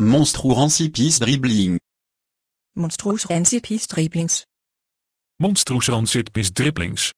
Monstruansipies dribbling. Monstruansipies dribblings. Monstruansipies dribblings.